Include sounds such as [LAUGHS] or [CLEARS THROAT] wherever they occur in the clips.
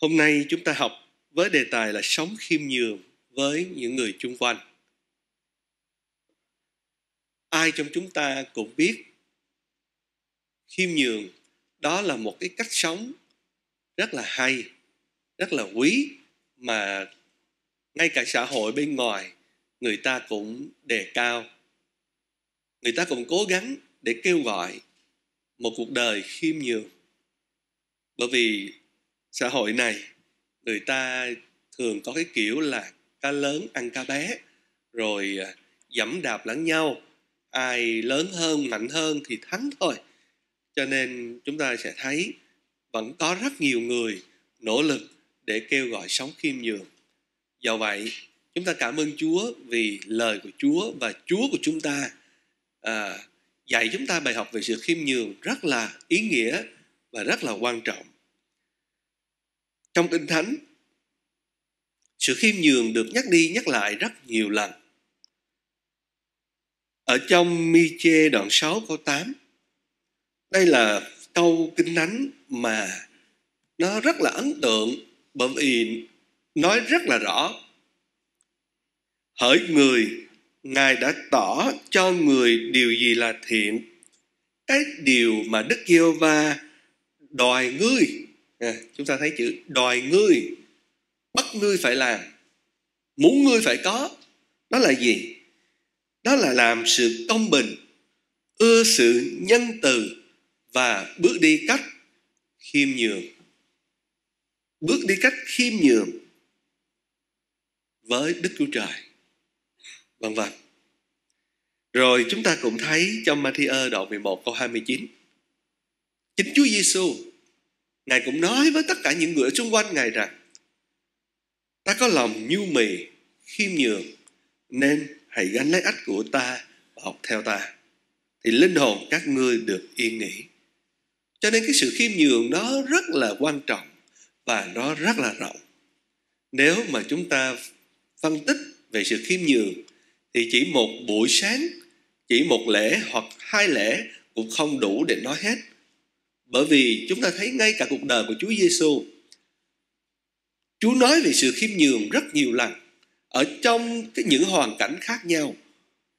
Hôm nay chúng ta học với đề tài là sống khiêm nhường với những người chung quanh. Ai trong chúng ta cũng biết khiêm nhường đó là một cái cách sống rất là hay, rất là quý mà ngay cả xã hội bên ngoài người ta cũng đề cao. Người ta cũng cố gắng để kêu gọi một cuộc đời khiêm nhường. Bởi vì xã hội này người ta thường có cái kiểu là cá lớn ăn cá bé rồi à, dẫm đạp lẫn nhau ai lớn hơn mạnh hơn thì thắng thôi cho nên chúng ta sẽ thấy vẫn có rất nhiều người nỗ lực để kêu gọi sống khiêm nhường do vậy chúng ta cảm ơn chúa vì lời của chúa và chúa của chúng ta à, dạy chúng ta bài học về sự khiêm nhường rất là ý nghĩa và rất là quan trọng trong Kinh Thánh. Sự khiêm nhường được nhắc đi nhắc lại rất nhiều lần. Ở trong Mi Chê đoạn 6 câu 8, đây là câu Kinh Thánh mà nó rất là ấn tượng bởi vì nói rất là rõ. Hỡi người, Ngài đã tỏ cho người điều gì là thiện, cái điều mà Đức Giê-hô-va đòi ngươi à, chúng ta thấy chữ đòi ngươi bắt ngươi phải làm muốn ngươi phải có đó là gì đó là làm sự công bình ưa sự nhân từ và bước đi cách khiêm nhường bước đi cách khiêm nhường với đức chúa trời vân vân rồi chúng ta cũng thấy trong Matthew đoạn 11 câu 29 chính Chúa Giêsu Ngài cũng nói với tất cả những người ở xung quanh Ngài rằng Ta có lòng nhu mì, khiêm nhường Nên hãy gánh lấy ách của ta và học theo ta Thì linh hồn các ngươi được yên nghỉ Cho nên cái sự khiêm nhường đó rất là quan trọng Và nó rất là rộng Nếu mà chúng ta phân tích về sự khiêm nhường Thì chỉ một buổi sáng chỉ một lễ hoặc hai lễ cũng không đủ để nói hết bởi vì chúng ta thấy ngay cả cuộc đời của Chúa Giêsu, Chúa nói về sự khiêm nhường rất nhiều lần ở trong cái những hoàn cảnh khác nhau.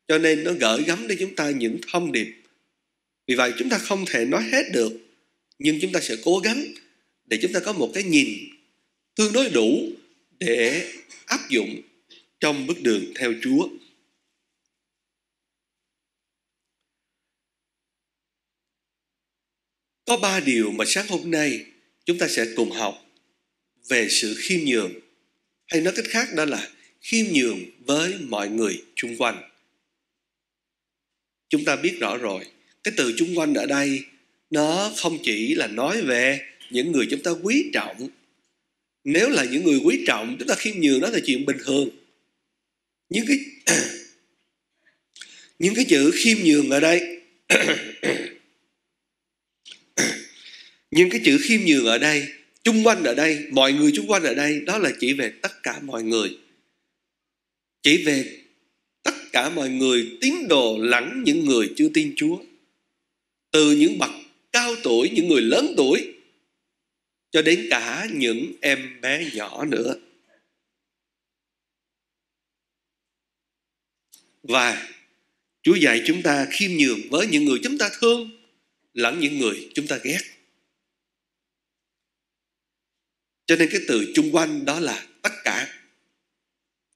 Cho nên nó gửi gắm đến chúng ta những thông điệp. Vì vậy chúng ta không thể nói hết được, nhưng chúng ta sẽ cố gắng để chúng ta có một cái nhìn tương đối đủ để áp dụng trong bước đường theo Chúa. Có ba điều mà sáng hôm nay chúng ta sẽ cùng học về sự khiêm nhường. Hay nói cách khác đó là khiêm nhường với mọi người chung quanh. Chúng ta biết rõ rồi, cái từ chung quanh ở đây nó không chỉ là nói về những người chúng ta quý trọng. Nếu là những người quý trọng, chúng ta khiêm nhường đó là chuyện bình thường. Những cái [CLEARS THROAT] những cái chữ khiêm nhường ở đây [CLEARS THROAT] nhưng cái chữ khiêm nhường ở đây chung quanh ở đây mọi người chung quanh ở đây đó là chỉ về tất cả mọi người chỉ về tất cả mọi người tín đồ lẫn những người chưa tin chúa từ những bậc cao tuổi những người lớn tuổi cho đến cả những em bé nhỏ nữa và chúa dạy chúng ta khiêm nhường với những người chúng ta thương lẫn những người chúng ta ghét cho nên cái từ chung quanh đó là tất cả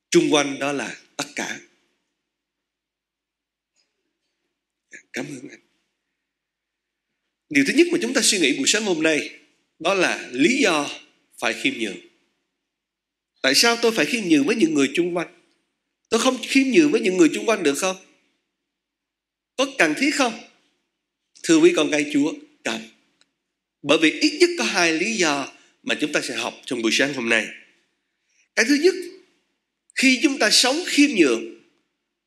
chung quanh đó là tất cả cảm ơn anh điều thứ nhất mà chúng ta suy nghĩ buổi sáng hôm nay đó là lý do phải khiêm nhường tại sao tôi phải khiêm nhường với những người chung quanh tôi không khiêm nhường với những người chung quanh được không có cần thiết không thưa quý con gái chúa cần bởi vì ít nhất có hai lý do mà chúng ta sẽ học trong buổi sáng hôm nay. Cái thứ nhất, khi chúng ta sống khiêm nhường,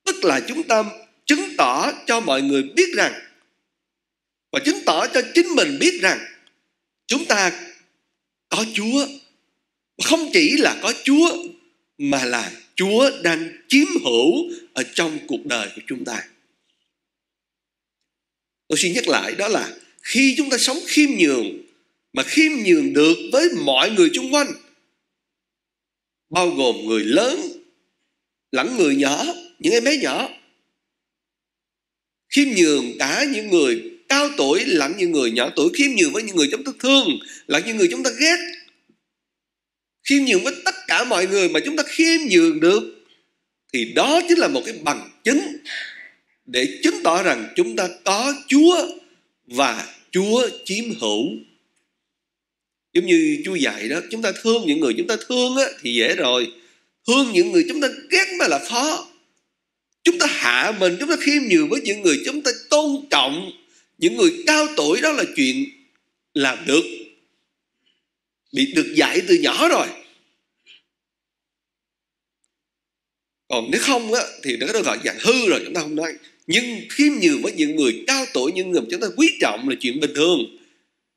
tức là chúng ta chứng tỏ cho mọi người biết rằng và chứng tỏ cho chính mình biết rằng chúng ta có Chúa. Không chỉ là có Chúa mà là Chúa đang chiếm hữu ở trong cuộc đời của chúng ta. Tôi xin nhắc lại đó là khi chúng ta sống khiêm nhường mà khiêm nhường được với mọi người chung quanh bao gồm người lớn lẫn người nhỏ những em bé nhỏ khiêm nhường cả những người cao tuổi lẫn những người nhỏ tuổi khiêm nhường với những người chúng ta thương lẫn những người chúng ta ghét khiêm nhường với tất cả mọi người mà chúng ta khiêm nhường được thì đó chính là một cái bằng chứng để chứng tỏ rằng chúng ta có chúa và chúa chiếm hữu giống như chú dạy đó chúng ta thương những người chúng ta thương á, thì dễ rồi thương những người chúng ta ghét mà là khó chúng ta hạ mình chúng ta khiêm nhường với những người chúng ta tôn trọng những người cao tuổi đó là chuyện làm được bị được dạy từ nhỏ rồi còn nếu không á, thì nó gọi dạng hư rồi chúng ta không nói nhưng khiêm nhường với những người cao tuổi những người chúng ta quý trọng là chuyện bình thường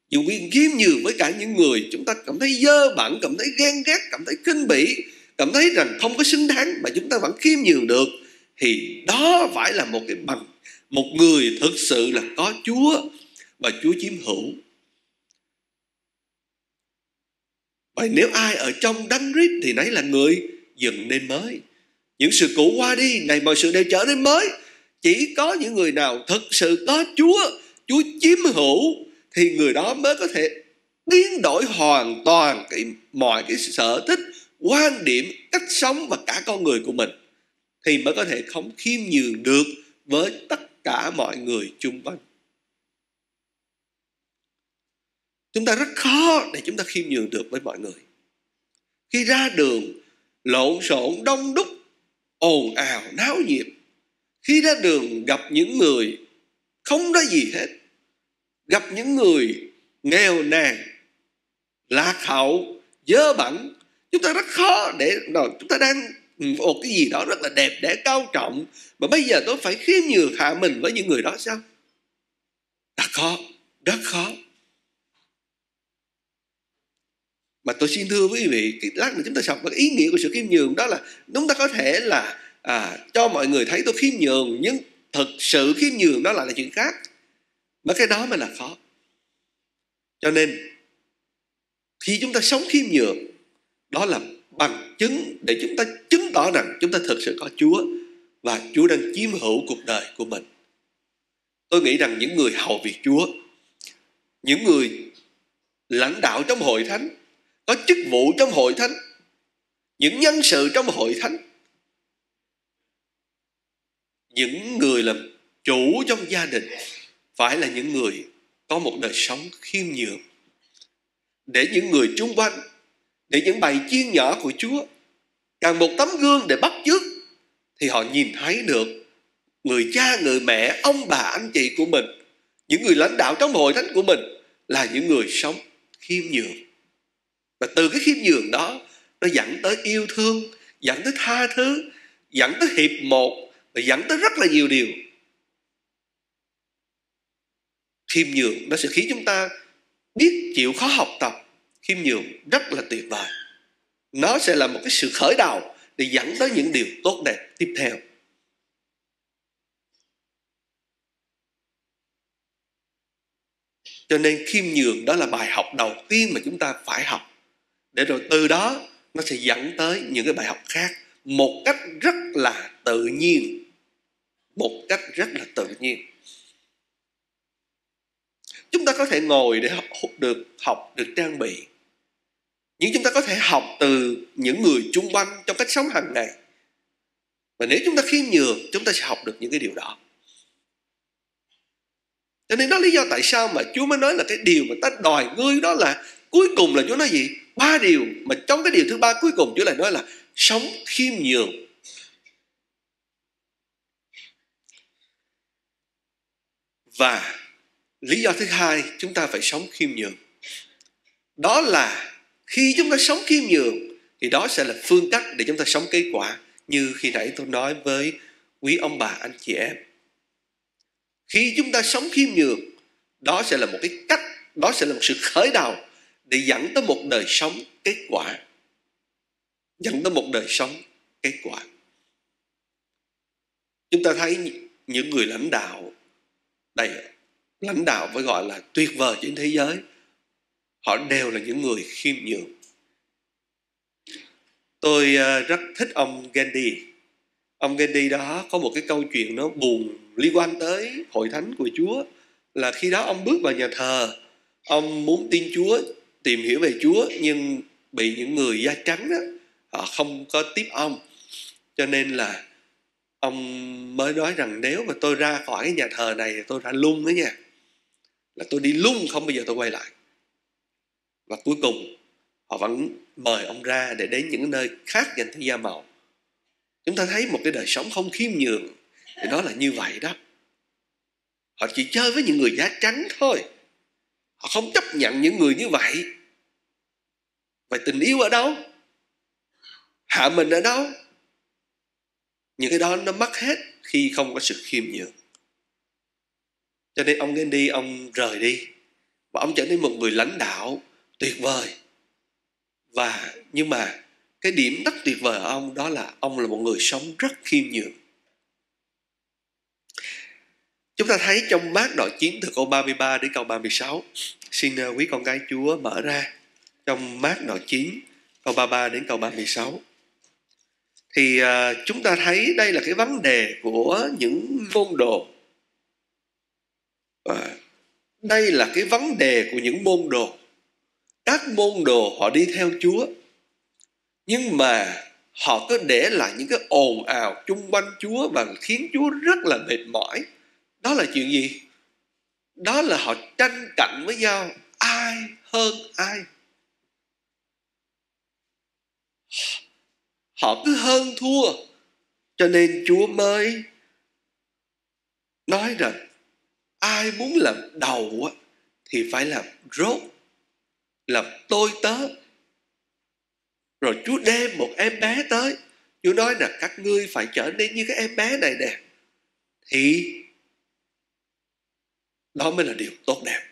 dù biết kiếm nhiều với cả những người chúng ta cảm thấy dơ bẩn, cảm thấy ghen ghét, cảm thấy kinh bỉ, cảm thấy rằng không có xứng đáng mà chúng ta vẫn kiếm nhiều được thì đó phải là một cái bằng một người thực sự là có Chúa và Chúa chiếm hữu. Vậy nếu ai ở trong đấng rít thì nấy là người dựng nên mới. Những sự cũ qua đi, ngày mọi sự đều trở nên mới. Chỉ có những người nào thực sự có Chúa, Chúa chiếm hữu thì người đó mới có thể biến đổi hoàn toàn cái mọi cái sở thích quan điểm cách sống và cả con người của mình thì mới có thể không khiêm nhường được với tất cả mọi người chung quanh chúng ta rất khó để chúng ta khiêm nhường được với mọi người khi ra đường lộn xộn đông đúc ồn ào náo nhiệt khi ra đường gặp những người không ra gì hết gặp những người nghèo nàn lạc hậu dơ bẩn chúng ta rất khó để rồi chúng ta đang một cái gì đó rất là đẹp đẽ cao trọng mà bây giờ tôi phải khiêm nhường hạ mình với những người đó sao rất khó rất khó mà tôi xin thưa quý vị cái lát nữa chúng ta sọc, ý nghĩa của sự khiêm nhường đó là chúng ta có thể là à, cho mọi người thấy tôi khiêm nhường nhưng thực sự khiêm nhường đó lại là chuyện khác mà cái đó mới là khó cho nên khi chúng ta sống khiêm nhường đó là bằng chứng để chúng ta chứng tỏ rằng chúng ta thực sự có Chúa và Chúa đang chiếm hữu cuộc đời của mình. Tôi nghĩ rằng những người hầu việc Chúa, những người lãnh đạo trong hội thánh, có chức vụ trong hội thánh, những nhân sự trong hội thánh, những người làm chủ trong gia đình phải là những người có một đời sống khiêm nhường để những người chung quanh để những bài chiên nhỏ của Chúa càng một tấm gương để bắt chước thì họ nhìn thấy được người cha người mẹ ông bà anh chị của mình những người lãnh đạo trong hội thánh của mình là những người sống khiêm nhường và từ cái khiêm nhường đó nó dẫn tới yêu thương dẫn tới tha thứ dẫn tới hiệp một và dẫn tới rất là nhiều điều khiêm nhường nó sẽ khiến chúng ta biết chịu khó học tập khiêm nhường rất là tuyệt vời nó sẽ là một cái sự khởi đầu để dẫn tới những điều tốt đẹp tiếp theo cho nên khiêm nhường đó là bài học đầu tiên mà chúng ta phải học để rồi từ đó nó sẽ dẫn tới những cái bài học khác một cách rất là tự nhiên một cách rất là tự nhiên chúng ta có thể ngồi để học, được học được trang bị nhưng chúng ta có thể học từ những người chung quanh trong cách sống hàng ngày và nếu chúng ta khiêm nhường chúng ta sẽ học được những cái điều đó cho nên đó lý do tại sao mà Chúa mới nói là cái điều mà ta đòi ngươi đó là cuối cùng là Chúa nói gì? Ba điều mà trong cái điều thứ ba cuối cùng Chúa lại nói là sống khiêm nhường. Và lý do thứ hai chúng ta phải sống khiêm nhường đó là khi chúng ta sống khiêm nhường thì đó sẽ là phương cách để chúng ta sống kết quả như khi nãy tôi nói với quý ông bà anh chị em khi chúng ta sống khiêm nhường đó sẽ là một cái cách đó sẽ là một sự khởi đầu để dẫn tới một đời sống kết quả dẫn tới một đời sống kết quả chúng ta thấy những người lãnh đạo đầy lãnh đạo mới gọi là tuyệt vời trên thế giới họ đều là những người khiêm nhường tôi ờ, rất thích ông Gandhi ông Gandhi đó có một cái câu chuyện nó buồn liên quan tới hội thánh của Chúa là khi đó ông bước vào nhà thờ ông muốn tin Chúa tìm hiểu về Chúa nhưng bị những người da trắng đó, họ không có tiếp ông cho nên là ông mới nói rằng nếu mà tôi ra khỏi cái nhà thờ này thì tôi ra lung đó nha là tôi đi luôn không bao giờ tôi quay lại và cuối cùng họ vẫn mời ông ra để đến những nơi khác dành cho gia màu chúng ta thấy một cái đời sống không khiêm nhường thì đó là như vậy đó họ chỉ chơi với những người giá trắng thôi họ không chấp nhận những người như vậy vậy tình yêu ở đâu hạ mình ở đâu những cái đó nó mất hết khi không có sự khiêm nhường cho nên ông nên đi ông rời đi và ông trở nên một người lãnh đạo tuyệt vời và nhưng mà cái điểm rất tuyệt vời ở ông đó là ông là một người sống rất khiêm nhường Chúng ta thấy trong mát đoạn 9 từ câu 33 đến câu 36 Xin à, quý con gái Chúa mở ra Trong mát đoạn 9 câu 33 đến câu 36 Thì à, chúng ta thấy đây là cái vấn đề của những môn đồ và ờ, đây là cái vấn đề của những môn đồ các môn đồ họ đi theo chúa nhưng mà họ cứ để lại những cái ồn ào chung quanh chúa và khiến chúa rất là mệt mỏi đó là chuyện gì đó là họ tranh cạnh với nhau ai hơn ai họ cứ hơn thua cho nên chúa mới nói rằng ai muốn làm đầu thì phải làm rốt làm tôi tớ rồi Chúa đem một em bé tới Chúa nói là các ngươi phải trở nên như cái em bé này nè Thì Đó mới là điều tốt đẹp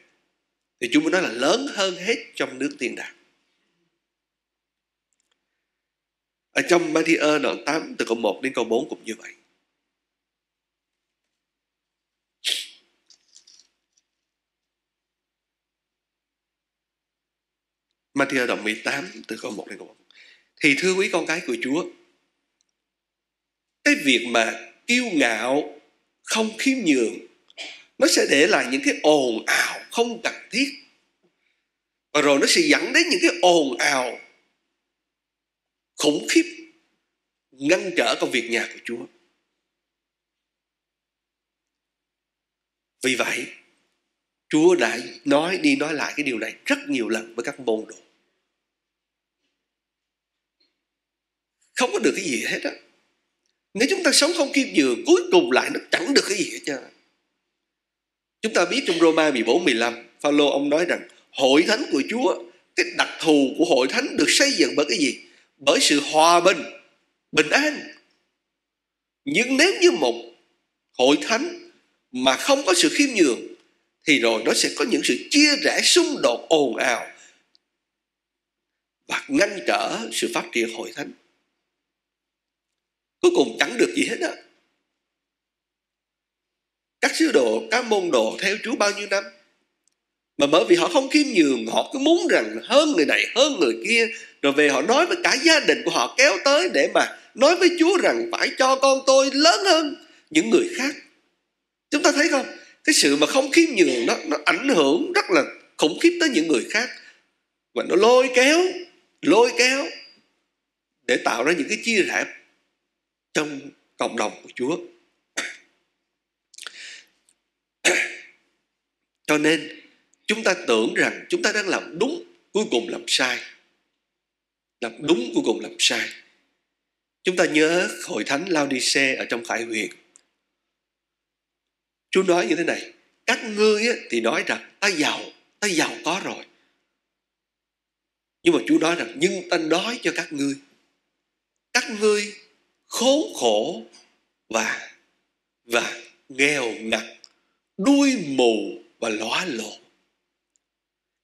Thì Chúa mới nói là lớn hơn hết trong nước tiên đàng Ở trong Matthew đoạn 8 từ câu 1 đến câu 4 cũng như vậy Matthew đoạn 18 từ câu 1 đến câu 1. Thì thưa quý con cái của Chúa, cái việc mà kiêu ngạo không khiêm nhường nó sẽ để lại những cái ồn ào không cần thiết và rồi nó sẽ dẫn đến những cái ồn ào khủng khiếp ngăn trở công việc nhà của Chúa. Vì vậy, Chúa đã nói đi nói lại cái điều này rất nhiều lần với các môn đồ. không có được cái gì hết á nếu chúng ta sống không kiên nhường cuối cùng lại nó chẳng được cái gì hết trơn chúng ta biết trong Roma 14 15 Phaolô ông nói rằng hội thánh của Chúa cái đặc thù của hội thánh được xây dựng bởi cái gì bởi sự hòa bình bình an nhưng nếu như một hội thánh mà không có sự khiêm nhường thì rồi nó sẽ có những sự chia rẽ xung đột ồn ào và ngăn trở sự phát triển hội thánh cuối cùng chẳng được gì hết á các sứ đồ các môn đồ theo chúa bao nhiêu năm mà bởi vì họ không khiêm nhường họ cứ muốn rằng hơn người này hơn người kia rồi về họ nói với cả gia đình của họ kéo tới để mà nói với chúa rằng phải cho con tôi lớn hơn những người khác chúng ta thấy không cái sự mà không khiêm nhường nó nó ảnh hưởng rất là khủng khiếp tới những người khác và nó lôi kéo lôi kéo để tạo ra những cái chia rẽ trong cộng đồng của Chúa. Cho nên chúng ta tưởng rằng chúng ta đang làm đúng cuối cùng làm sai. Làm đúng cuối cùng làm sai. Chúng ta nhớ hội thánh Laodice ở trong Khải Huyền. Chúa nói như thế này, các ngươi thì nói rằng ta giàu, ta giàu có rồi. Nhưng mà Chúa nói rằng nhưng ta nói cho các ngươi các ngươi khốn khổ và và nghèo ngặt đuôi mù và lóa lộ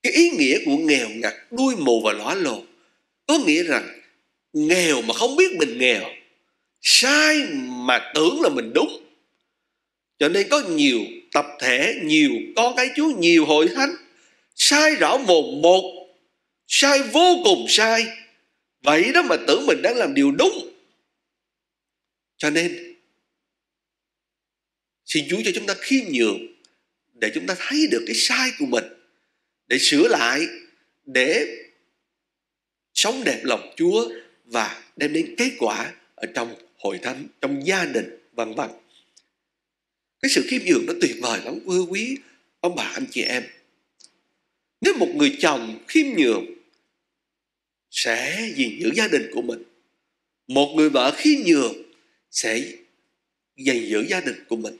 cái ý nghĩa của nghèo ngặt đuôi mù và lóa lộ có nghĩa rằng nghèo mà không biết mình nghèo sai mà tưởng là mình đúng cho nên có nhiều tập thể nhiều con cái chúa nhiều hội thánh sai rõ mồn một sai vô cùng sai vậy đó mà tưởng mình đang làm điều đúng cho nên xin chúa cho chúng ta khiêm nhường để chúng ta thấy được cái sai của mình để sửa lại để sống đẹp lòng chúa và đem đến kết quả ở trong hội thánh trong gia đình vân vân cái sự khiêm nhường nó tuyệt vời lắm quý quý ông bà anh chị em nếu một người chồng khiêm nhường sẽ gìn giữ gia đình của mình một người vợ khiêm nhường sẽ dành giữ gia đình của mình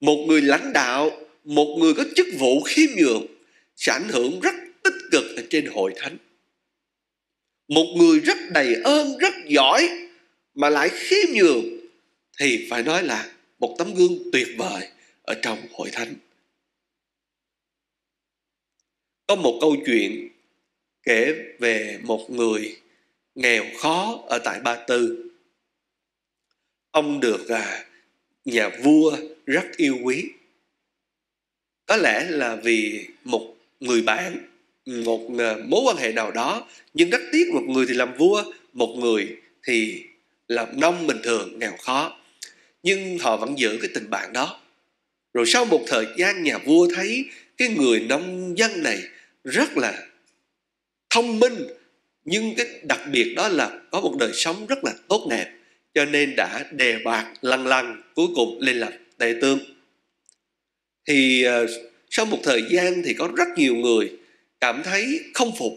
một người lãnh đạo một người có chức vụ khiêm nhường sẽ ảnh hưởng rất tích cực ở trên hội thánh một người rất đầy ơn rất giỏi mà lại khiêm nhường thì phải nói là một tấm gương tuyệt vời ở trong hội thánh có một câu chuyện kể về một người nghèo khó ở tại Ba Tư ông được à, nhà vua rất yêu quý có lẽ là vì một người bạn một à, mối quan hệ nào đó nhưng rất tiếc một người thì làm vua một người thì làm nông bình thường nghèo khó nhưng họ vẫn giữ cái tình bạn đó rồi sau một thời gian nhà vua thấy cái người nông dân này rất là thông minh nhưng cái đặc biệt đó là có một đời sống rất là tốt đẹp cho nên đã đề bạc lăng lăng cuối cùng lên làm đại tướng thì ờ, sau một thời gian thì có rất nhiều người cảm thấy không phục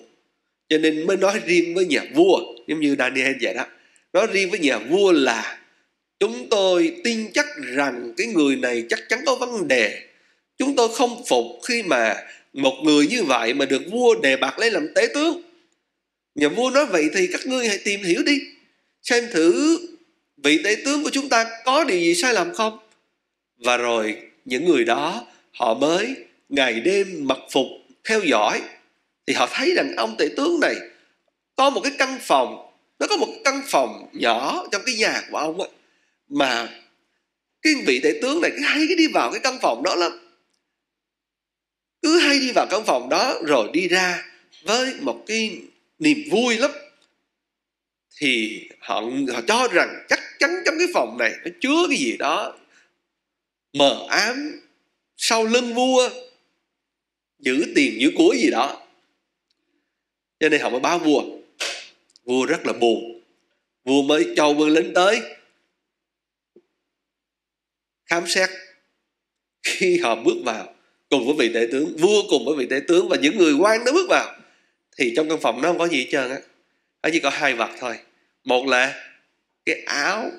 cho nên mới nói riêng với nhà vua giống như Daniel vậy đó nói riêng với nhà vua là chúng tôi tin chắc rằng cái người này chắc chắn có vấn đề chúng tôi không phục khi mà một người như vậy mà được vua đề bạc lấy làm tế tướng nhà vua nói vậy thì các ngươi hãy tìm hiểu đi xem thử vị tế tướng của chúng ta có điều gì sai lầm không và rồi những người đó họ mới ngày đêm mặc phục theo dõi thì họ thấy rằng ông tể tướng này có một cái căn phòng nó có một căn phòng nhỏ trong cái nhà của ông ấy, mà cái vị tể tướng này cứ hay cái đi vào cái căn phòng đó lắm cứ hay đi vào căn phòng đó rồi đi ra với một cái niềm vui lắm thì họ họ cho rằng chắc chắn trong cái phòng này nó chứa cái gì đó mờ ám sau lưng vua giữ tiền giữ của gì đó cho nên họ mới báo vua vua rất là buồn vua mới cho vương lính tới khám xét khi họ bước vào cùng với vị đại tướng vua cùng với vị đại tướng và những người quan nó bước vào thì trong căn phòng nó không có gì hết trơn á nó chỉ có hai vật thôi một là cái áo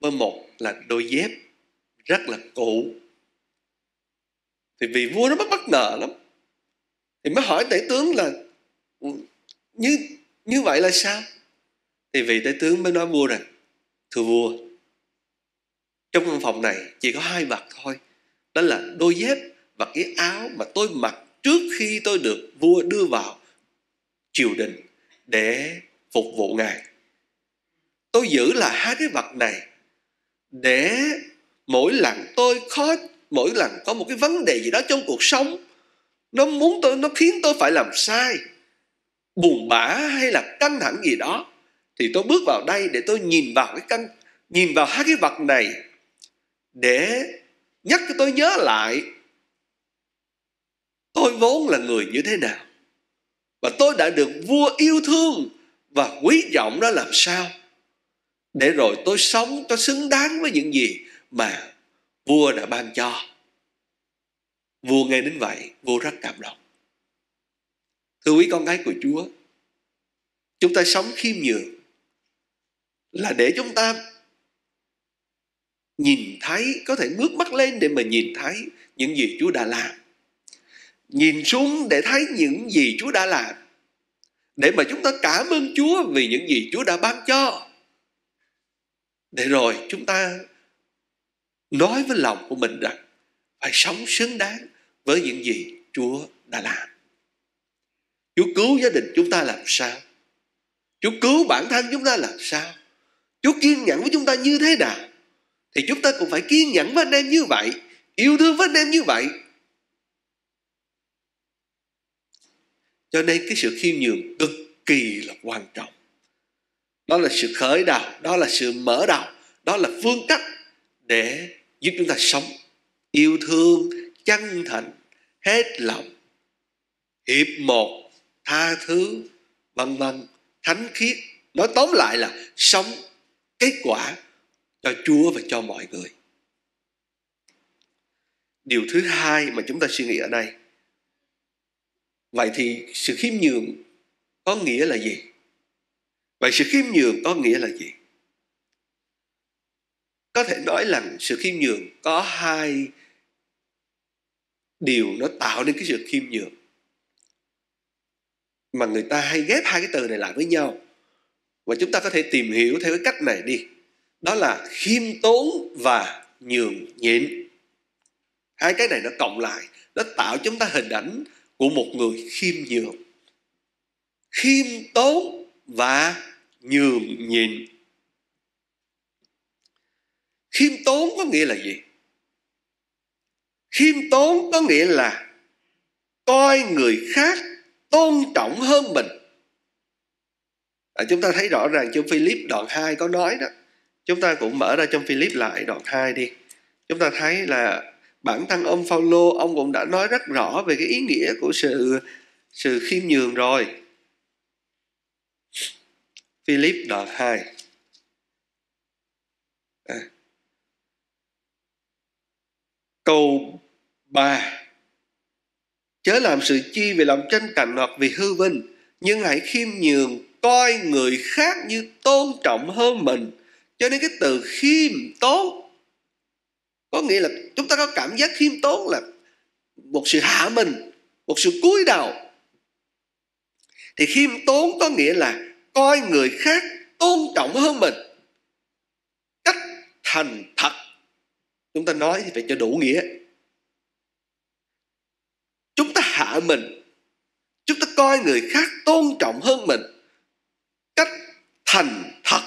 với một là đôi dép rất là cũ thì vị vua nó bất bất ngờ lắm thì mới hỏi tể tướng là như như vậy là sao thì vị tể tướng mới nói vua rằng thưa vua trong văn phòng này chỉ có hai vật thôi đó là đôi dép và cái áo mà tôi mặc trước khi tôi được vua đưa vào triều đình để phục vụ ngài tôi giữ là hai cái vật này để mỗi lần tôi khó mỗi lần có một cái vấn đề gì đó trong cuộc sống nó muốn tôi nó khiến tôi phải làm sai buồn bã hay là căng thẳng gì đó thì tôi bước vào đây để tôi nhìn vào cái căn nhìn vào hai cái vật này để nhắc cho tôi nhớ lại tôi vốn là người như thế nào và tôi đã được vua yêu thương và quý trọng đó làm sao để rồi tôi sống tôi xứng đáng với những gì mà vua đã ban cho vua nghe đến vậy vua rất cảm động thưa quý con gái của chúa chúng ta sống khiêm nhường là để chúng ta nhìn thấy có thể ngước mắt lên để mà nhìn thấy những gì chúa đã làm nhìn xuống để thấy những gì chúa đã làm để mà chúng ta cảm ơn chúa vì những gì chúa đã ban cho để rồi chúng ta nói với lòng của mình rằng phải sống xứng đáng với những gì Chúa đã làm. Chúa cứu gia đình chúng ta làm sao? Chúa cứu bản thân chúng ta làm sao? Chúa kiên nhẫn với chúng ta như thế nào? Thì chúng ta cũng phải kiên nhẫn với anh em như vậy, yêu thương với anh em như vậy. Cho nên cái sự khiêm nhường cực kỳ là quan trọng đó là sự khởi đầu đó là sự mở đầu đó là phương cách để giúp chúng ta sống yêu thương chân thành hết lòng hiệp một tha thứ vân vân thánh khiết nói tóm lại là sống kết quả cho chúa và cho mọi người điều thứ hai mà chúng ta suy nghĩ ở đây vậy thì sự khiêm nhường có nghĩa là gì Vậy sự khiêm nhường có nghĩa là gì? Có thể nói rằng sự khiêm nhường có hai điều nó tạo nên cái sự khiêm nhường. Mà người ta hay ghép hai cái từ này lại với nhau. Và chúng ta có thể tìm hiểu theo cái cách này đi. Đó là khiêm tốn và nhường nhịn. Hai cái này nó cộng lại. Nó tạo chúng ta hình ảnh của một người khiêm nhường. Khiêm tốn và nhường nhìn khiêm tốn có nghĩa là gì khiêm tốn có nghĩa là coi người khác tôn trọng hơn mình à, chúng ta thấy rõ ràng trong Philip đoạn 2 có nói đó chúng ta cũng mở ra trong Philip lại đoạn 2 đi chúng ta thấy là bản thân ông Phaolô ông cũng đã nói rất rõ về cái ý nghĩa của sự sự khiêm nhường rồi Philip đoạn 2 à. Câu 3 Chớ làm sự chi vì lòng tranh cạnh hoặc vì hư vinh Nhưng hãy khiêm nhường coi người khác như tôn trọng hơn mình Cho nên cái từ khiêm tốn Có nghĩa là chúng ta có cảm giác khiêm tốn là Một sự hạ mình Một sự cúi đầu Thì khiêm tốn có nghĩa là coi người khác tôn trọng hơn mình cách thành thật chúng ta nói thì phải cho đủ nghĩa chúng ta hạ mình chúng ta coi người khác tôn trọng hơn mình cách thành thật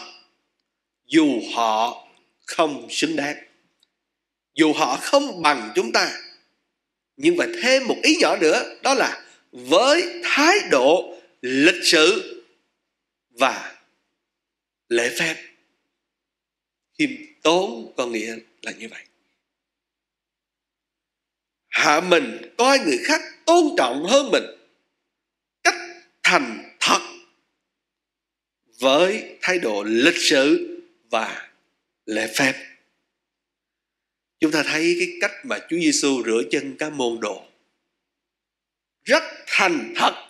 dù họ không xứng đáng dù họ không bằng chúng ta nhưng mà thêm một ý nhỏ nữa đó là với thái độ lịch sự và lễ phép khiêm tốn có nghĩa là như vậy hạ mình coi người khác tôn trọng hơn mình cách thành thật với thái độ lịch sự và lễ phép chúng ta thấy cái cách mà Chúa Giêsu rửa chân các môn đồ rất thành thật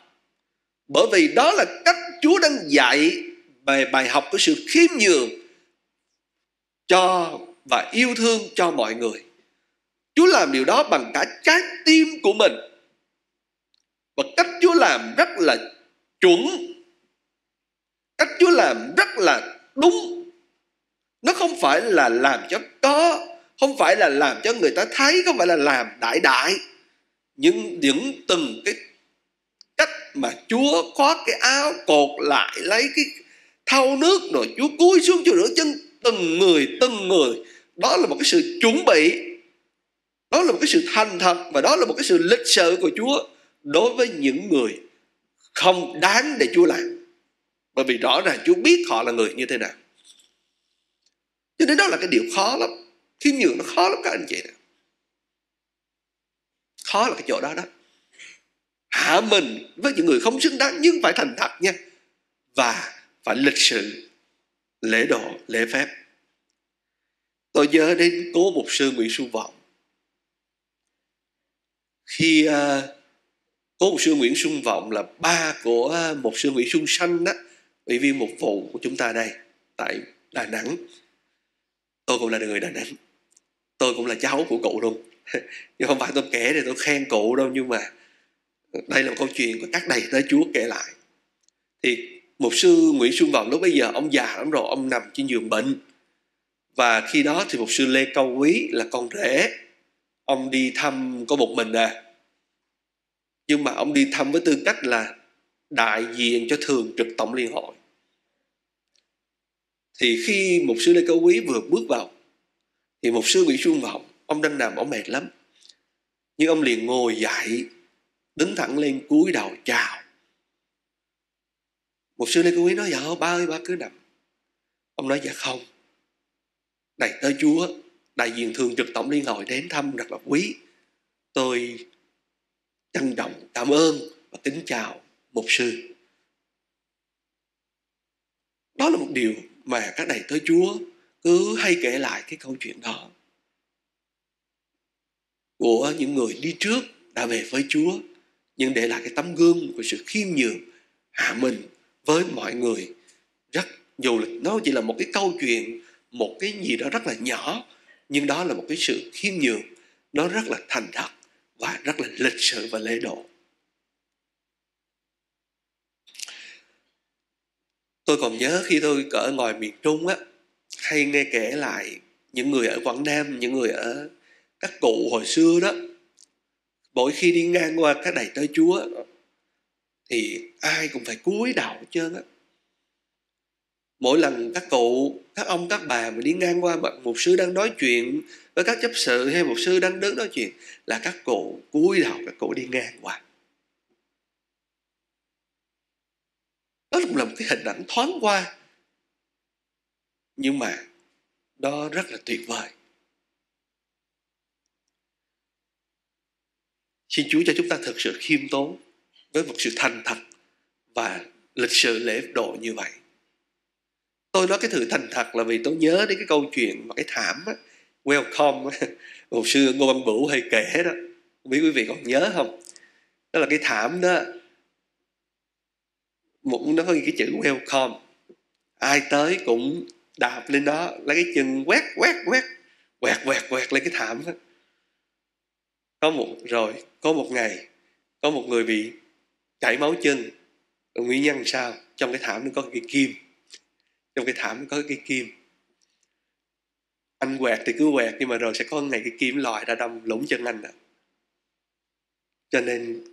bởi vì đó là cách Chúa đang dạy bài bài học của sự khiêm nhường cho và yêu thương cho mọi người. Chúa làm điều đó bằng cả trái tim của mình. Và cách Chúa làm rất là chuẩn. Cách Chúa làm rất là đúng. Nó không phải là làm cho có, không phải là làm cho người ta thấy, không phải là làm đại đại. Nhưng những từng cái cách mà Chúa khoác cái áo cột lại lấy cái thau nước rồi Chúa cúi xuống Chúa rửa chân từng người từng người đó là một cái sự chuẩn bị đó là một cái sự thành thật và đó là một cái sự lịch sự của Chúa đối với những người không đáng để Chúa làm bởi vì rõ ràng Chúa biết họ là người như thế nào cho nên đó là cái điều khó lắm khi nhường nó khó lắm các anh chị khó là cái chỗ đó đó hạ mình với những người không xứng đáng nhưng phải thành thật nha và phải lịch sự lễ độ lễ phép tôi nhớ đến cố mục sư nguyễn Xuân vọng khi uh, cố mục sư nguyễn xuân vọng là ba của uh, mục sư nguyễn xuân sanh đó ủy viên mục vụ của chúng ta đây tại đà nẵng tôi cũng là người đà nẵng tôi cũng là cháu của cụ luôn nhưng [LAUGHS] không phải tôi kể để tôi khen cụ đâu nhưng mà đây là một câu chuyện của các đầy tớ Chúa kể lại thì một sư Nguyễn Xuân Vọng lúc bây giờ ông già lắm rồi ông nằm trên giường bệnh và khi đó thì một sư Lê Cao Quý là con rể ông đi thăm có một mình à nhưng mà ông đi thăm với tư cách là đại diện cho thường trực tổng liên hội thì khi một sư Lê Cao Quý vừa bước vào thì một sư Nguyễn Xuân Vọng ông đang nằm ông mệt lắm nhưng ông liền ngồi dậy đứng thẳng lên cúi đầu chào một sư Lê Quý nói vợ dạ, ba ơi ba cứ nằm ông nói dạ không này tới chúa đại diện thường trực tổng liên hội đến thăm rất là quý tôi trân trọng cảm ơn và kính chào một sư đó là một điều mà các Đại tới chúa cứ hay kể lại cái câu chuyện đó của những người đi trước đã về với chúa nhưng để lại cái tấm gương của sự khiêm nhường hạ mình với mọi người rất dù là nó chỉ là một cái câu chuyện một cái gì đó rất là nhỏ nhưng đó là một cái sự khiêm nhường nó rất là thành thật và rất là lịch sự và lễ độ tôi còn nhớ khi tôi ở ngoài miền trung á hay nghe kể lại những người ở quảng nam những người ở các cụ hồi xưa đó mỗi khi đi ngang qua cái đầy tới chúa thì ai cũng phải cúi đầu hết mỗi lần các cụ các ông các bà mà đi ngang qua một sư đang nói chuyện với các chấp sự hay một sư đang đứng nói chuyện là các cụ cúi đầu các cụ đi ngang qua đó cũng là một cái hình ảnh thoáng qua nhưng mà đó rất là tuyệt vời Xin Chúa cho chúng ta thật sự khiêm tốn với một sự thành thật và lịch sự lễ độ như vậy. Tôi nói cái sự thành thật là vì tôi nhớ đến cái câu chuyện mà cái thảm á, welcome á, một [LAUGHS] sư Ngô Văn Bửu hay kể đó. Không biết quý vị còn nhớ không? Đó là cái thảm đó một nó có cái chữ welcome ai tới cũng đạp lên đó lấy cái chân quét quét quét quẹt quẹt quẹt lên cái thảm đó có một rồi có một ngày có một người bị chảy máu chân nguyên nhân sao trong cái thảm nó có cái kim trong cái thảm nó có cái kim anh quẹt thì cứ quẹt nhưng mà rồi sẽ có ngày cái kim lòi ra đâm lũng chân anh đó. cho nên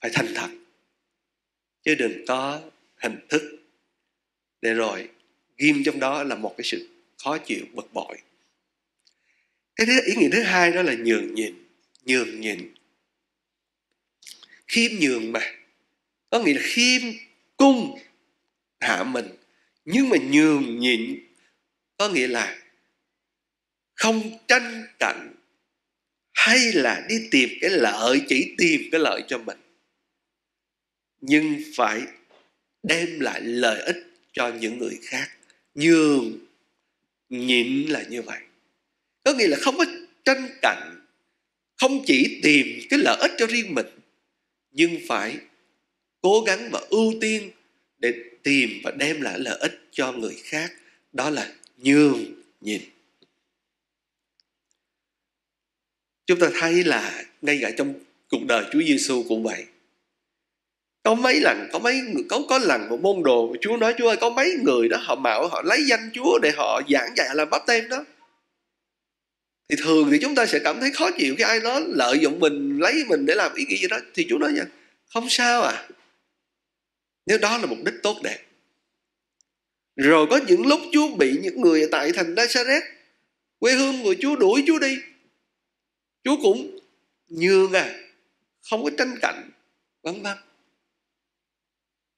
phải thành thật chứ đừng có hình thức để rồi ghim trong đó là một cái sự khó chịu bực bội cái thứ, ý nghĩa thứ hai đó là nhường nhịn nhường nhịn khiêm nhường mà có nghĩa là khiêm cung hạ mình nhưng mà nhường nhịn có nghĩa là không tranh cạnh hay là đi tìm cái lợi chỉ tìm cái lợi cho mình nhưng phải đem lại lợi ích cho những người khác nhường nhịn là như vậy có nghĩa là không có tranh cạnh không chỉ tìm cái lợi ích cho riêng mình nhưng phải cố gắng và ưu tiên để tìm và đem lại lợi ích cho người khác đó là nhường nhịn chúng ta thấy là ngay cả trong cuộc đời Chúa Giêsu cũng vậy có mấy lần có mấy có có lần một môn đồ Chúa nói Chúa ơi có mấy người đó họ mạo họ lấy danh Chúa để họ giảng dạy làm bắp tem đó thì thường thì chúng ta sẽ cảm thấy khó chịu cái ai đó lợi dụng mình lấy mình để làm ý nghĩa gì đó thì chú nói nha không sao à nếu đó là mục đích tốt đẹp rồi có những lúc Chúa bị những người tại thành Nazareth quê hương người Chúa đuổi Chúa đi Chúa cũng nhường à không có tranh cạnh vân vân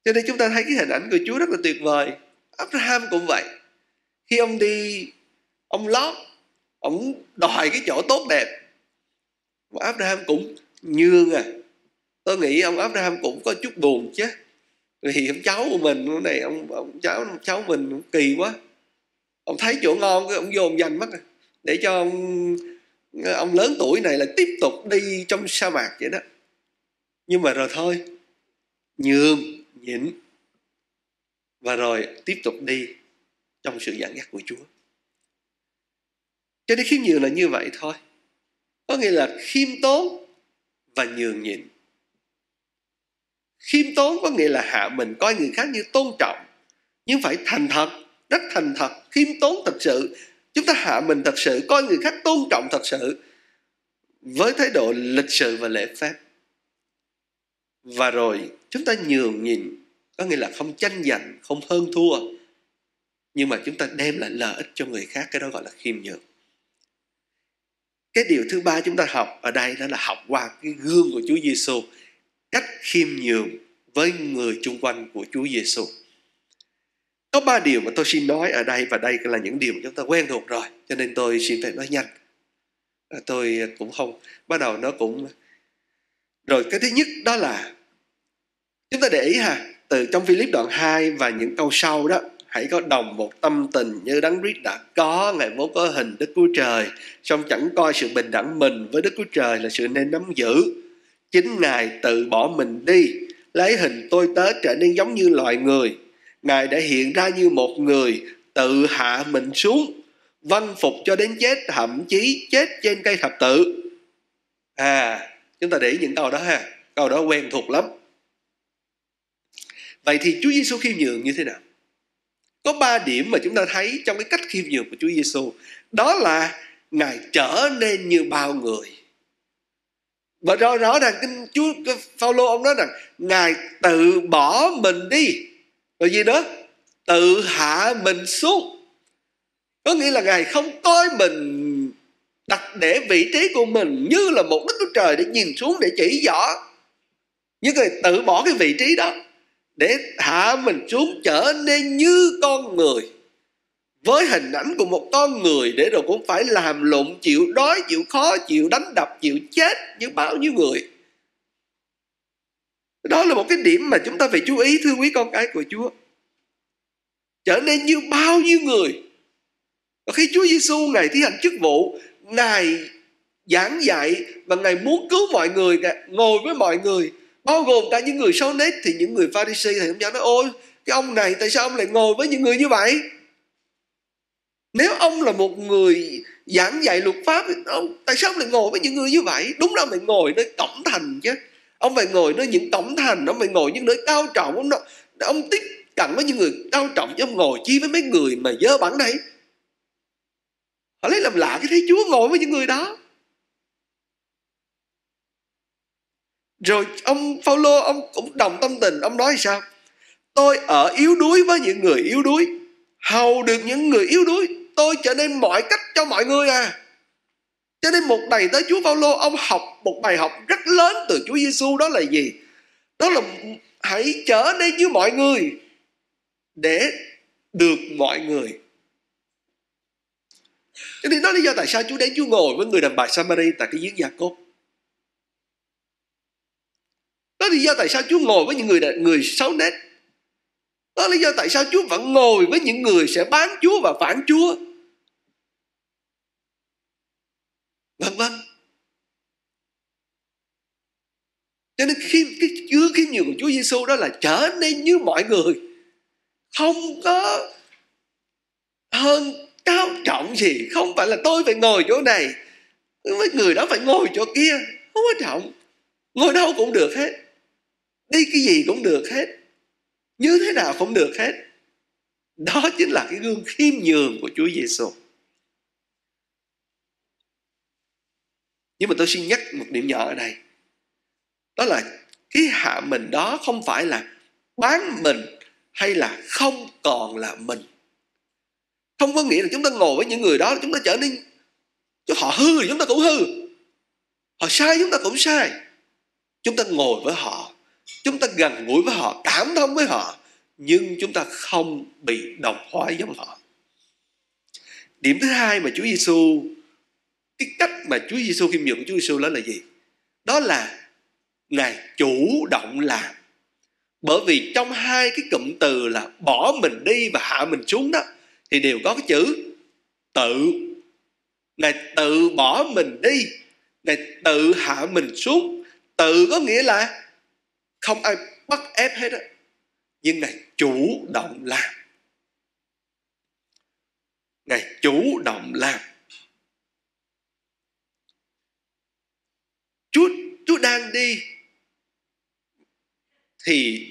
cho nên chúng ta thấy cái hình ảnh của Chúa rất là tuyệt vời Abraham cũng vậy khi ông đi ông Lót ông đòi cái chỗ tốt đẹp và Abraham cũng nhường à tôi nghĩ ông Abraham cũng có chút buồn chứ thì ông cháu của mình này ông, ông cháu ông cháu mình kỳ quá ông thấy chỗ ngon cái ông dồn dành mất à. để cho ông ông lớn tuổi này là tiếp tục đi trong sa mạc vậy đó nhưng mà rồi thôi nhường nhịn và rồi tiếp tục đi trong sự dẫn dắt của chúa cho nên khiêm nhường là như vậy thôi có nghĩa là khiêm tốn và nhường nhịn khiêm tốn có nghĩa là hạ mình coi người khác như tôn trọng nhưng phải thành thật rất thành thật khiêm tốn thật sự chúng ta hạ mình thật sự coi người khác tôn trọng thật sự với thái độ lịch sự và lễ phép và rồi chúng ta nhường nhịn có nghĩa là không tranh giành không hơn thua nhưng mà chúng ta đem lại lợi ích cho người khác cái đó gọi là khiêm nhường cái điều thứ ba chúng ta học ở đây đó là học qua cái gương của Chúa Giêsu cách khiêm nhường với người chung quanh của Chúa Giêsu có ba điều mà tôi xin nói ở đây và đây là những điều mà chúng ta quen thuộc rồi cho nên tôi xin phải nói nhanh à, tôi cũng không bắt đầu nó cũng rồi cái thứ nhất đó là chúng ta để ý ha từ trong Philip đoạn 2 và những câu sau đó hãy có đồng một tâm tình như Đấng Christ đã có, Ngài vốn có hình Đức Chúa Trời, song chẳng coi sự bình đẳng mình với Đức Chúa Trời là sự nên nắm giữ. Chính Ngài tự bỏ mình đi, lấy hình tôi tớ trở nên giống như loài người. Ngài đã hiện ra như một người, tự hạ mình xuống, văn vâng phục cho đến chết, thậm chí chết trên cây thập tự. À, chúng ta để những câu đó ha, câu đó quen thuộc lắm. Vậy thì Chúa Giêsu khiêm nhường như thế nào? Có ba điểm mà chúng ta thấy trong cái cách khiêm nhường của Chúa Giêsu. Đó là Ngài trở nên như bao người. Và rõ rõ ràng kinh Chúa Phaolô ông nói rằng Ngài tự bỏ mình đi. Rồi gì đó? Tự hạ mình xuống. Có nghĩa là Ngài không coi mình đặt để vị trí của mình như là một đức chúa trời để nhìn xuống để chỉ rõ những người tự bỏ cái vị trí đó để hạ mình xuống trở nên như con người với hình ảnh của một con người để rồi cũng phải làm lộn chịu đói chịu khó chịu đánh đập chịu chết như bao nhiêu người đó là một cái điểm mà chúng ta phải chú ý thưa quý con cái của Chúa trở nên như bao nhiêu người và khi Chúa Giêsu ngài thi hành chức vụ ngài giảng dạy và ngài muốn cứu mọi người ngồi với mọi người bao gồm cả những người sâu nết thì những người Pharisee thì cũng giáo nói ôi cái ông này tại sao ông lại ngồi với những người như vậy nếu ông là một người giảng dạy luật pháp ông tại sao ông lại ngồi với những người như vậy đúng là phải ngồi nơi tổng thành chứ ông phải ngồi nơi những tổng thành ông phải ngồi những nơi cao trọng ông ông tiếp cận với những người cao trọng chứ ông ngồi chi với mấy người mà dơ bẩn đấy họ lấy làm lạ cái thấy chúa ngồi với những người đó rồi ông Phaolô ông cũng đồng tâm tình ông nói sao tôi ở yếu đuối với những người yếu đuối hầu được những người yếu đuối tôi trở nên mọi cách cho mọi người à cho nên một ngày tới Chúa Phaolô ông học một bài học rất lớn từ Chúa Giêsu đó là gì đó là hãy trở nên như mọi người để được mọi người cho nên đó là lý do tại sao Chúa đến Chúa ngồi với người đàn bà Samari tại cái giếng Gia Cốt đó là lý do tại sao Chúa ngồi với những người người xấu nết đó là lý do tại sao Chúa vẫn ngồi với những người sẽ bán Chúa và phản Chúa vân vân cho nên khi cái chứa khiêm nhường của Chúa Giêsu đó là trở nên như mọi người không có hơn cao trọng gì không phải là tôi phải ngồi chỗ này với người đó phải ngồi chỗ kia không có trọng ngồi đâu cũng được hết đi cái gì cũng được hết như thế nào cũng được hết đó chính là cái gương khiêm nhường của Chúa Giêsu nhưng mà tôi xin nhắc một điểm nhỏ ở đây đó là cái hạ mình đó không phải là bán mình hay là không còn là mình không có nghĩa là chúng ta ngồi với những người đó chúng ta trở nên chứ họ hư thì chúng ta cũng hư họ sai chúng ta cũng sai chúng ta ngồi với họ chúng ta gần gũi với họ cảm thông với họ nhưng chúng ta không bị đồng hóa giống họ điểm thứ hai mà Chúa Giêsu cái cách mà Chúa Giêsu khiêm nhường Chúa Giêsu đó là gì đó là ngài chủ động làm bởi vì trong hai cái cụm từ là bỏ mình đi và hạ mình xuống đó thì đều có cái chữ tự ngài tự bỏ mình đi ngài tự hạ mình xuống tự có nghĩa là không ai bắt ép hết á nhưng ngài chủ động làm ngài chủ động làm chúa chúa đang đi thì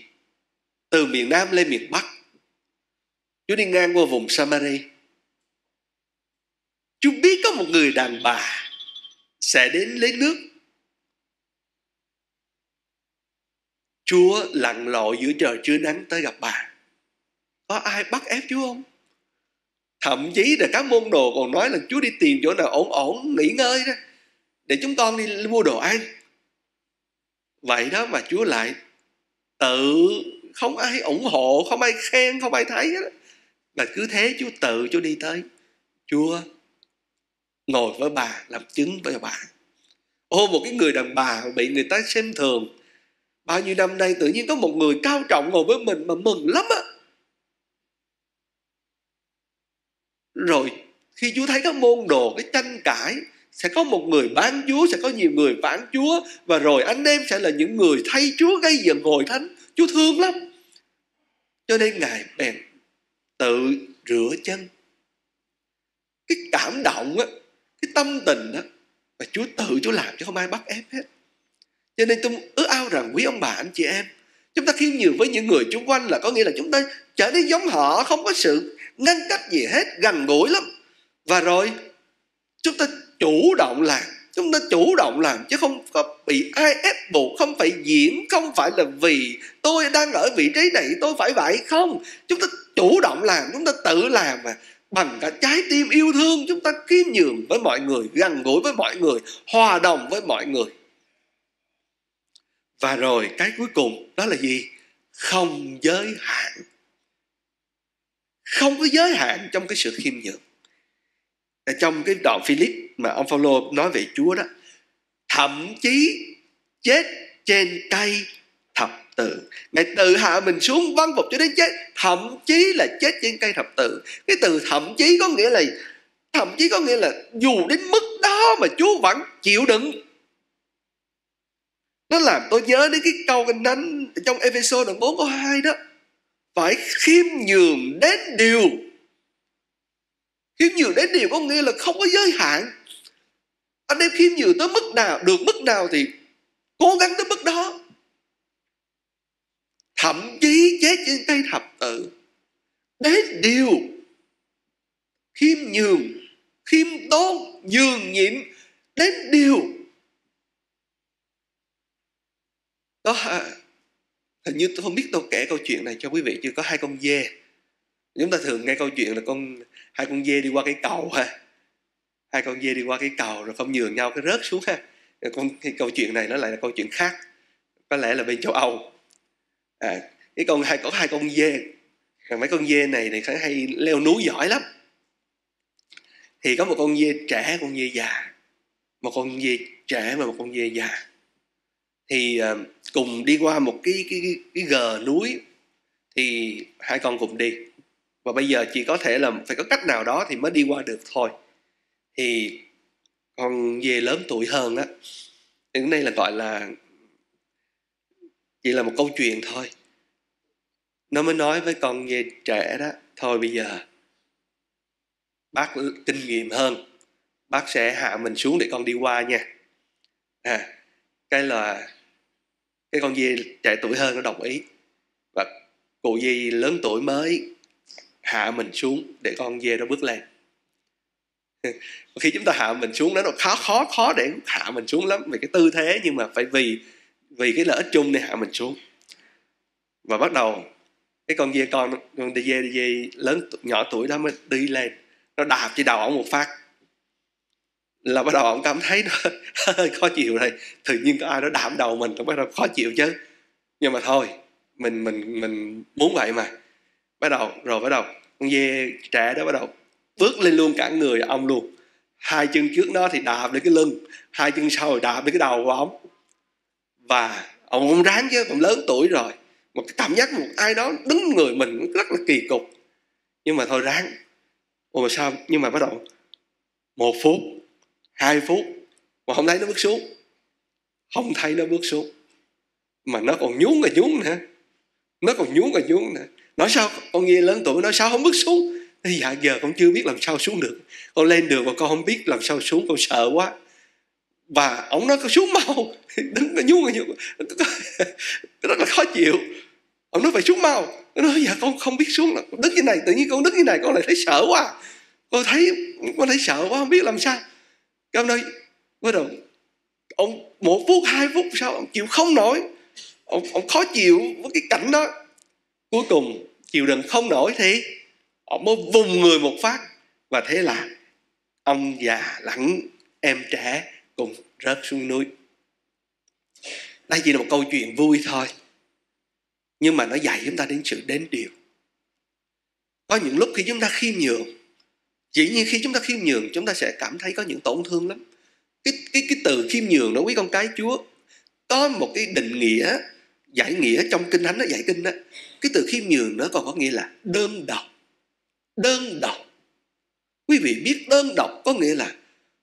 từ miền nam lên miền bắc chúa đi ngang qua vùng samari chúa biết có một người đàn bà sẽ đến lấy nước Chúa lặn lội giữa trời chưa nắng tới gặp bà. Có ai bắt ép Chúa không? Thậm chí là các môn đồ còn nói là Chúa đi tìm chỗ nào ổn ổn nghỉ ngơi đó để chúng con đi mua đồ ăn. Vậy đó mà Chúa lại tự không ai ủng hộ, không ai khen, không ai thấy đó. Mà cứ thế Chúa tự Chúa đi tới. Chúa ngồi với bà làm chứng với bà. Ô một cái người đàn bà bị người ta xem thường bao nhiêu năm nay tự nhiên có một người cao trọng ngồi với mình mà mừng lắm á rồi khi chúa thấy các môn đồ cái tranh cãi sẽ có một người bán chúa sẽ có nhiều người phản chúa và rồi anh em sẽ là những người thay chúa gây dựng hội thánh chúa thương lắm cho nên ngài bèn tự rửa chân cái cảm động á cái tâm tình á và chúa tự chúa làm chứ không ai bắt ép hết cho nên tôi sao rằng quý ông bà anh chị em chúng ta khiêm nhường với những người xung quanh là có nghĩa là chúng ta trở nên giống họ không có sự ngăn cách gì hết gần gũi lắm và rồi chúng ta chủ động làm chúng ta chủ động làm chứ không có bị ai ép buộc không phải diễn không phải là vì tôi đang ở vị trí này tôi phải vậy không chúng ta chủ động làm chúng ta tự làm mà bằng cả trái tim yêu thương chúng ta kiêm nhường với mọi người gần gũi với mọi người hòa đồng với mọi người và rồi cái cuối cùng đó là gì không giới hạn không có giới hạn trong cái sự khiêm nhường trong cái đoạn Philip mà ông Phaolô nói về Chúa đó thậm chí chết trên cây thập tự ngài tự hạ mình xuống văn phục cho đến chết thậm chí là chết trên cây thập tự cái từ thậm chí có nghĩa là thậm chí có nghĩa là dù đến mức đó mà Chúa vẫn chịu đựng nó làm tôi nhớ đến cái câu kinh thánh trong Ephesos đoạn 4 câu 2 đó phải khiêm nhường đến điều khiêm nhường đến điều có nghĩa là không có giới hạn anh em khiêm nhường tới mức nào được mức nào thì cố gắng tới mức đó thậm chí chết trên cây thập tự đến điều khiêm nhường khiêm tốn nhường nhịn đến điều có à, hình như tôi không biết tôi kể câu chuyện này cho quý vị chưa có hai con dê chúng ta thường nghe câu chuyện là con hai con dê đi qua cái cầu ha hai con dê đi qua cái cầu rồi không nhường nhau cái rớt xuống ha con cái câu chuyện này nó lại là câu chuyện khác có lẽ là bên châu âu à, cái con hai có hai con dê rồi mấy con dê này thì khá hay leo núi giỏi lắm thì có một con dê trẻ con dê già một con dê trẻ và một con dê già thì ờ, cùng đi qua một cái cái cái, gờ núi thì hai con cùng đi và bây giờ chỉ có thể là phải có cách nào đó thì mới đi qua được thôi thì con về lớn tuổi hơn á thì cái này là gọi là chỉ là một câu chuyện thôi nó mới nói với con về trẻ đó thôi bây giờ bác kinh nghiệm hơn bác sẽ hạ mình xuống để con đi qua nha à, cái là cái con dê trẻ tuổi hơn nó đồng ý và cụ dê lớn tuổi mới hạ mình xuống để con dê nó bước lên [LAUGHS] khi chúng ta hạ mình xuống đó nó khó khó khó để hạ mình xuống lắm về cái tư thế nhưng mà phải vì vì cái lợi ích chung để hạ mình xuống và bắt đầu cái con dê con con dê dê lớn nhỏ tuổi đó mới đi lên nó đạp trên đầu ổng một phát là bắt đầu ông cảm thấy nó hơi khó chịu này. tự nhiên có ai đó đảm đầu mình là bắt đầu khó chịu chứ nhưng mà thôi mình mình mình muốn vậy mà bắt đầu rồi bắt đầu con dê trẻ đó bắt đầu bước lên luôn cả người ông luôn hai chân trước nó thì đạp lên cái lưng hai chân sau thì đạp lên cái đầu của ông và ông không ráng chứ ông lớn tuổi rồi một cái cảm giác một ai đó đứng người mình rất là kỳ cục nhưng mà thôi ráng ủa mà sao nhưng mà bắt đầu một phút 2 phút mà không thấy nó bước xuống không thấy nó bước xuống mà nó còn nhún và nhún nữa nó còn nhún và nhún nữa nói sao con nghe lớn tuổi nói sao không bước xuống thì dạ giờ con chưa biết làm sao xuống được con lên được mà con không biết làm sao xuống con sợ quá và ông nói con xuống mau [LAUGHS] đứng nó nhún nhún rất là khó chịu ông nói phải xuống mau nó nói dạ con không biết xuống đứng như này tự nhiên con đứng như này con lại thấy sợ quá con thấy con thấy sợ quá không biết làm sao cái ông nói bắt đầu ông một phút hai phút sau ông chịu không nổi ông, ông khó chịu với cái cảnh đó cuối cùng chịu đựng không nổi thì ông mới vùng người một phát và thế là ông già lẫn em trẻ cùng rớt xuống núi đây chỉ là một câu chuyện vui thôi nhưng mà nó dạy chúng ta đến sự đến điều có những lúc khi chúng ta khiêm nhường dĩ nhiên khi chúng ta khiêm nhường chúng ta sẽ cảm thấy có những tổn thương lắm cái cái cái từ khiêm nhường đó quý con cái chúa có một cái định nghĩa giải nghĩa trong kinh thánh đó giải kinh đó cái từ khiêm nhường nó còn có nghĩa là đơn độc đơn độc quý vị biết đơn độc có nghĩa là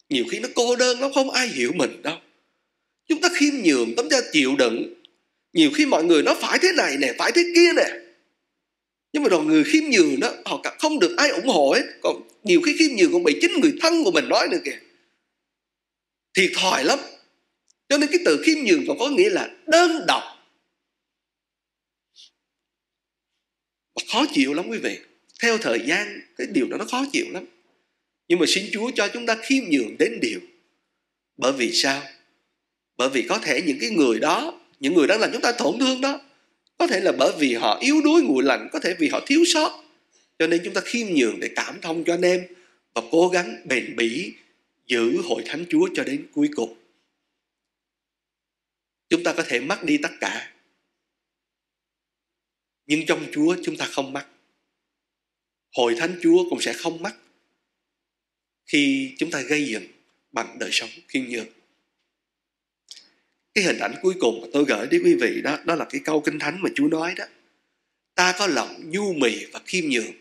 nhiều khi nó cô đơn nó không ai hiểu mình đâu chúng ta khiêm nhường chúng ta chịu đựng nhiều khi mọi người nó phải thế này nè phải thế kia nè nhưng mà rồi người khiêm nhường đó họ không được ai ủng hộ hết còn nhiều khi khiêm nhường còn bị chính người thân của mình nói nữa kìa thiệt thòi lắm cho nên cái từ khiêm nhường còn có nghĩa là đơn độc và khó chịu lắm quý vị theo thời gian cái điều đó nó khó chịu lắm nhưng mà xin chúa cho chúng ta khiêm nhường đến điều bởi vì sao bởi vì có thể những cái người đó những người đang làm chúng ta tổn thương đó có thể là bởi vì họ yếu đuối nguội lạnh có thể vì họ thiếu sót cho nên chúng ta khiêm nhường để cảm thông cho anh em và cố gắng bền bỉ giữ hội thánh chúa cho đến cuối cùng chúng ta có thể mất đi tất cả nhưng trong chúa chúng ta không mất hội thánh chúa cũng sẽ không mất khi chúng ta gây dựng bằng đời sống khiêm nhường cái hình ảnh cuối cùng mà tôi gửi đến quý vị đó đó là cái câu kinh thánh mà Chúa nói đó ta có lòng nhu mì và khiêm nhường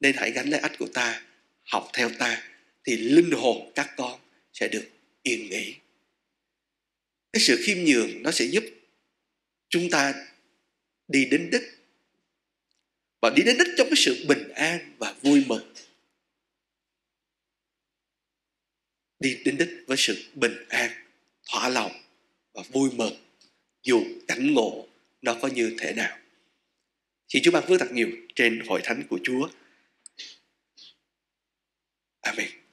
nên hãy gánh lấy ách của ta học theo ta thì linh hồn các con sẽ được yên nghỉ cái sự khiêm nhường nó sẽ giúp chúng ta đi đến đích và đi đến đích trong cái sự bình an và vui mừng đi đến đích với sự bình an thỏa lòng và vui mừng dù cảnh ngộ nó có như thế nào. Xin Chúa ban phước thật nhiều trên hội thánh của Chúa. Amen.